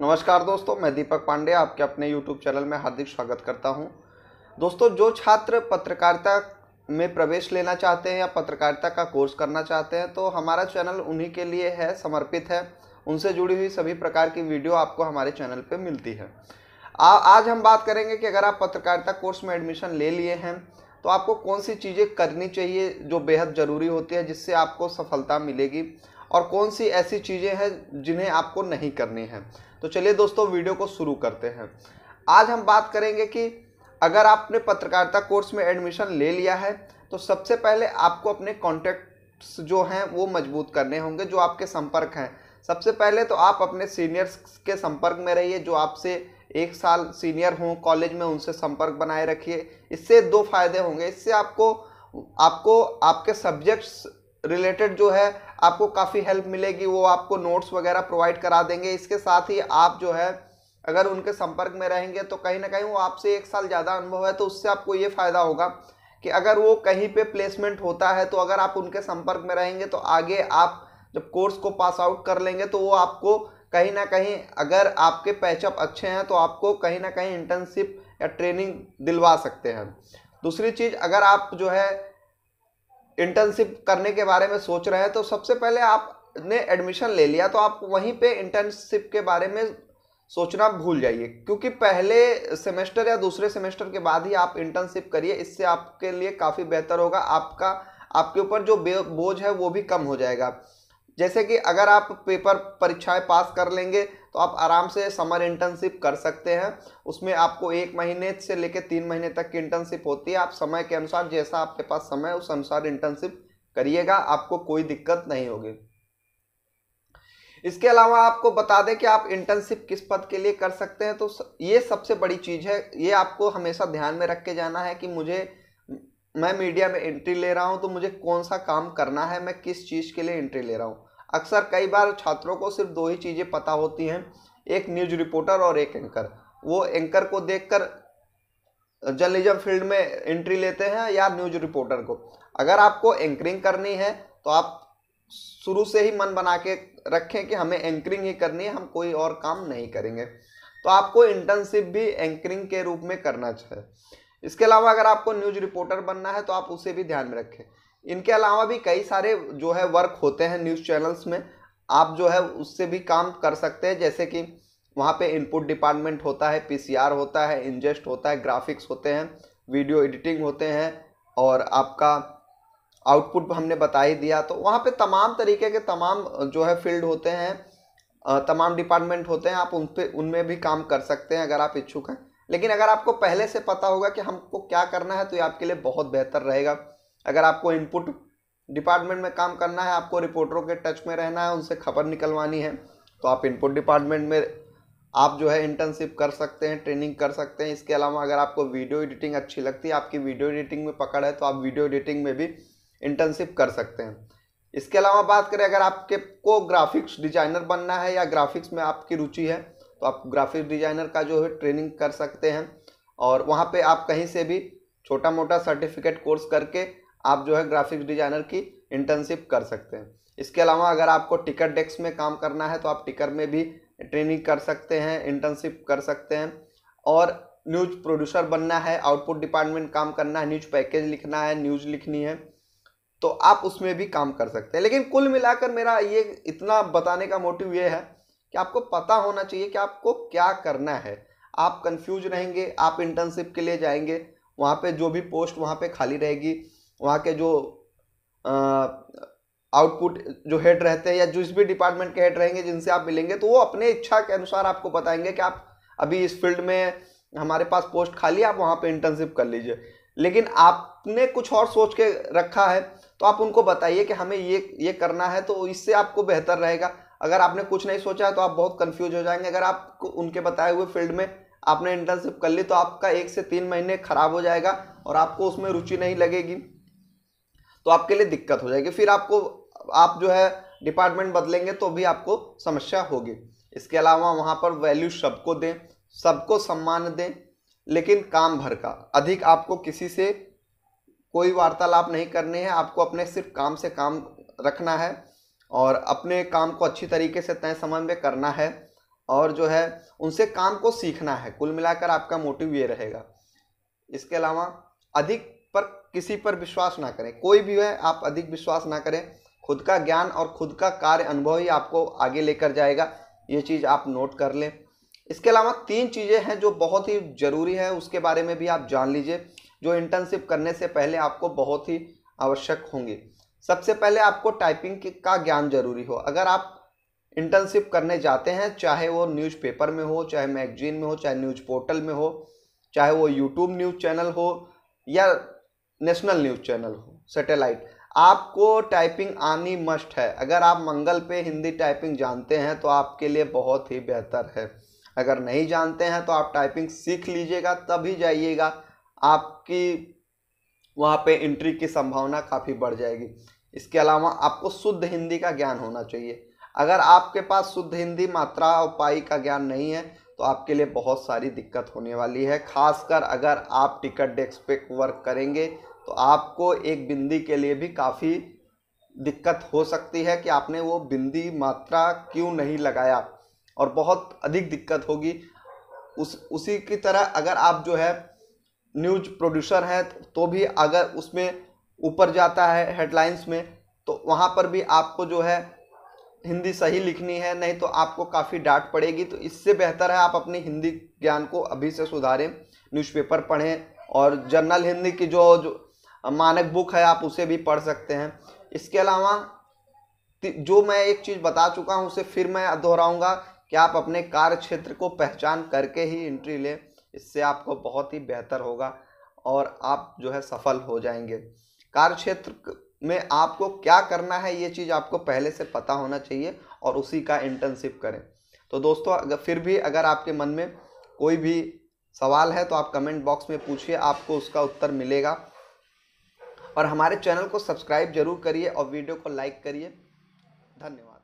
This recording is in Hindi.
नमस्कार दोस्तों मैं दीपक पांडे आपके अपने YouTube चैनल में हार्दिक स्वागत करता हूं। दोस्तों जो छात्र पत्रकारिता में प्रवेश लेना चाहते हैं या पत्रकारिता का कोर्स करना चाहते हैं तो हमारा चैनल उन्हीं के लिए है समर्पित है उनसे जुड़ी हुई सभी प्रकार की वीडियो आपको हमारे चैनल पर मिलती है आ, आज हम बात करेंगे कि अगर आप पत्रकारिता कोर्स में एडमिशन ले लिए हैं तो आपको कौन सी चीज़ें करनी चाहिए जो बेहद ज़रूरी होती है जिससे आपको सफलता मिलेगी और कौन सी ऐसी चीज़ें हैं जिन्हें आपको नहीं करनी है तो चलिए दोस्तों वीडियो को शुरू करते हैं आज हम बात करेंगे कि अगर आपने पत्रकारिता कोर्स में एडमिशन ले लिया है तो सबसे पहले आपको अपने कॉन्टैक्ट्स जो हैं वो मजबूत करने होंगे जो आपके संपर्क हैं सबसे पहले तो आप अपने सीनियर्स के संपर्क में रहिए जो आपसे एक साल सीनियर हों कॉलेज में उनसे संपर्क बनाए रखिए इससे दो फायदे होंगे इससे आपको आपको आपके सब्जेक्ट्स रिलेटेड जो है आपको काफ़ी हेल्प मिलेगी वो आपको नोट्स वगैरह प्रोवाइड करा देंगे इसके साथ ही आप जो है अगर उनके संपर्क में रहेंगे तो कहीं ना कहीं वो आपसे एक साल ज़्यादा अनुभव है तो उससे आपको ये फ़ायदा होगा कि अगर वो कहीं पे प्लेसमेंट होता है तो अगर आप उनके संपर्क में रहेंगे तो आगे आप जब कोर्स को पास आउट कर लेंगे तो वो आपको कहीं ना कहीं अगर आपके पैचअप अच्छे हैं तो आपको कहीं ना कहीं इंटर्नशिप या ट्रेनिंग दिलवा सकते हैं दूसरी चीज़ अगर आप जो है इंटर्नशिप करने के बारे में सोच रहे हैं तो सबसे पहले आपने एडमिशन ले लिया तो आप वहीं पे इंटर्नशिप के बारे में सोचना भूल जाइए क्योंकि पहले सेमेस्टर या दूसरे सेमेस्टर के बाद ही आप इंटर्नशिप करिए इससे आपके लिए काफ़ी बेहतर होगा आपका आपके ऊपर जो बोझ है वो भी कम हो जाएगा जैसे कि अगर आप पेपर परीक्षाएं पास कर लेंगे तो आप आराम से समर इंटर्नशिप कर सकते हैं उसमें आपको एक महीने से लेकर तीन महीने तक की इंटर्नशिप होती है आप समय के अनुसार जैसा आपके पास समय उस अनुसार इंटर्नशिप करिएगा आपको कोई दिक्कत नहीं होगी इसके अलावा आपको बता दें कि आप इंटर्नशिप किस पद के लिए कर सकते हैं तो ये सबसे बड़ी चीज़ है ये आपको हमेशा ध्यान में रख के जाना है कि मुझे मैं मीडिया में एंट्री ले रहा हूँ तो मुझे कौन सा काम करना है मैं किस चीज़ के लिए एंट्री ले रहा हूँ अक्सर कई बार छात्रों को सिर्फ दो ही चीज़ें पता होती हैं एक न्यूज रिपोर्टर और एक एंकर वो एंकर को देखकर जर्नलिज्म फील्ड में एंट्री लेते हैं या न्यूज रिपोर्टर को अगर आपको एंकरिंग करनी है तो आप शुरू से ही मन बना के रखें कि हमें एंकरिंग ही करनी है हम कोई और काम नहीं करेंगे तो आपको इंटर्नशिप भी एंकरिंग के रूप में करना चाहिए इसके अलावा अगर आपको न्यूज रिपोर्टर बनना है तो आप उसे भी ध्यान में रखें इनके अलावा भी कई सारे जो है वर्क होते हैं न्यूज़ चैनल्स में आप जो है उससे भी काम कर सकते हैं जैसे कि वहाँ पे इनपुट डिपार्टमेंट होता है पीसीआर होता है इंजेस्ट होता है ग्राफिक्स होते हैं वीडियो एडिटिंग होते हैं और आपका आउटपुट हमने बता ही दिया तो वहाँ पे तमाम तरीके के तमाम जो है फील्ड होते हैं तमाम डिपार्टमेंट होते हैं आप उन पर उनमें भी काम कर सकते हैं अगर आप इच्छुक हैं लेकिन अगर आपको पहले से पता होगा कि हमको क्या करना है तो ये आपके लिए बहुत बेहतर रहेगा अगर आपको इनपुट डिपार्टमेंट में काम करना है आपको रिपोर्टरों के टच में रहना है उनसे खबर निकलवानी है तो आप इनपुट डिपार्टमेंट में आप जो है इंटर्नशिप कर सकते हैं ट्रेनिंग कर सकते हैं इसके अलावा अगर आपको वीडियो एडिटिंग अच्छी लगती है आपकी वीडियो एडिटिंग में पकड़ है तो आप वीडियो एडिटिंग में भी इंटर्नशिप कर सकते हैं इसके अलावा बात करें अगर आपके को ग्राफिक्स डिजाइनर बनना है या ग्राफिक्स में आपकी रुचि है तो आप ग्राफिक्स डिजाइनर का जो है ट्रेनिंग कर सकते हैं और वहाँ पर आप कहीं से भी छोटा मोटा सर्टिफिकेट कोर्स करके आप जो है ग्राफिक्स डिजाइनर की इंटर्नशिप कर सकते हैं इसके अलावा अगर आपको टिकट डेस्क में काम करना है तो आप टिकट में भी ट्रेनिंग कर सकते हैं इंटर्नशिप कर सकते हैं और न्यूज प्रोड्यूसर बनना है आउटपुट डिपार्टमेंट काम करना है न्यूज पैकेज लिखना है न्यूज लिखनी है तो आप उसमें भी काम कर सकते हैं लेकिन कुल मिलाकर मेरा ये इतना बताने का मोटिव ये है कि आपको पता होना चाहिए कि आपको क्या करना है आप कंफ्यूज रहेंगे आप इंटर्नशिप के लिए जाएंगे वहाँ पे जो भी पोस्ट वहाँ पे खाली रहेगी वहाँ के जो आउटपुट जो हेड रहते हैं या जिस भी डिपार्टमेंट के हेड रहेंगे जिनसे आप मिलेंगे तो वो अपने इच्छा के अनुसार आपको बताएंगे कि आप अभी इस फील्ड में हमारे पास पोस्ट खाली आप वहाँ पर इंटर्नशिप कर लीजिए लेकिन आपने कुछ और सोच के रखा है तो आप उनको बताइए कि हमें ये ये करना है तो इससे आपको बेहतर रहेगा अगर आपने कुछ नहीं सोचा है तो आप बहुत कंफ्यूज हो जाएंगे अगर आप उनके बताए हुए फील्ड में आपने इंटर्नशिप कर ली तो आपका एक से तीन महीने खराब हो जाएगा और आपको उसमें रुचि नहीं लगेगी तो आपके लिए दिक्कत हो जाएगी फिर आपको आप जो है डिपार्टमेंट बदलेंगे तो भी आपको समस्या होगी इसके अलावा वहाँ पर वैल्यू सबको दें सबको सम्मान दें लेकिन काम भर का अधिक आपको किसी से कोई वार्तालाप नहीं करनी है आपको अपने सिर्फ काम से काम रखना है और अपने काम को अच्छी तरीके से तय समय में करना है और जो है उनसे काम को सीखना है कुल मिलाकर आपका मोटिव ये रहेगा इसके अलावा अधिक किसी पर विश्वास ना करें कोई भी है आप अधिक विश्वास ना करें खुद का ज्ञान और खुद का कार्य अनुभव ही आपको आगे लेकर जाएगा ये चीज़ आप नोट कर लें इसके अलावा तीन चीज़ें हैं जो बहुत ही ज़रूरी है उसके बारे में भी आप जान लीजिए जो इंटर्नशिप करने से पहले आपको बहुत ही आवश्यक होंगी सबसे पहले आपको टाइपिंग का ज्ञान जरूरी हो अगर आप इंटर्नशिप करने जाते हैं चाहे वो न्यूज़पेपर में हो चाहे मैगजीन में हो चाहे न्यूज़ पोर्टल में हो चाहे वो यूट्यूब न्यूज़ चैनल हो या नेशनल न्यूज़ चैनल हो सैटेलाइट आपको टाइपिंग आनी मस्ट है अगर आप मंगल पे हिंदी टाइपिंग जानते हैं तो आपके लिए बहुत ही बेहतर है अगर नहीं जानते हैं तो आप टाइपिंग सीख लीजिएगा तभी जाइएगा आपकी वहाँ पे एंट्री की संभावना काफ़ी बढ़ जाएगी इसके अलावा आपको शुद्ध हिंदी का ज्ञान होना चाहिए अगर आपके पास शुद्ध हिंदी मात्रा और का ज्ञान नहीं है तो आपके लिए बहुत सारी दिक्कत होने वाली है खासकर अगर आप टिकट डेस्क पे वर्क करेंगे तो आपको एक बिंदी के लिए भी काफ़ी दिक्कत हो सकती है कि आपने वो बिंदी मात्रा क्यों नहीं लगाया और बहुत अधिक दिक्कत होगी उस उसी की तरह अगर आप जो है न्यूज प्रोड्यूसर हैं तो भी अगर उसमें ऊपर जाता है हेडलाइंस में तो वहाँ पर भी आपको जो है हिंदी सही लिखनी है नहीं तो आपको काफ़ी डांट पड़ेगी तो इससे बेहतर है आप अपनी हिंदी ज्ञान को अभी से सुधारें न्यूज़पेपर पढ़ें और जर्नल हिंदी की जो जो मानक बुक है आप उसे भी पढ़ सकते हैं इसके अलावा जो मैं एक चीज़ बता चुका हूँ उसे फिर मैं दोहराऊँगा कि आप अपने कार्य क्षेत्र को पहचान करके ही एंट्री लें इससे आपको बहुत ही बेहतर होगा और आप जो है सफल हो जाएंगे कार्य क्षेत्र में आपको क्या करना है ये चीज़ आपको पहले से पता होना चाहिए और उसी का इंटर्नशिप करें तो दोस्तों अगर फिर भी अगर आपके मन में कोई भी सवाल है तो आप कमेंट बॉक्स में पूछिए आपको उसका उत्तर मिलेगा और हमारे चैनल को सब्सक्राइब जरूर करिए और वीडियो को लाइक करिए धन्यवाद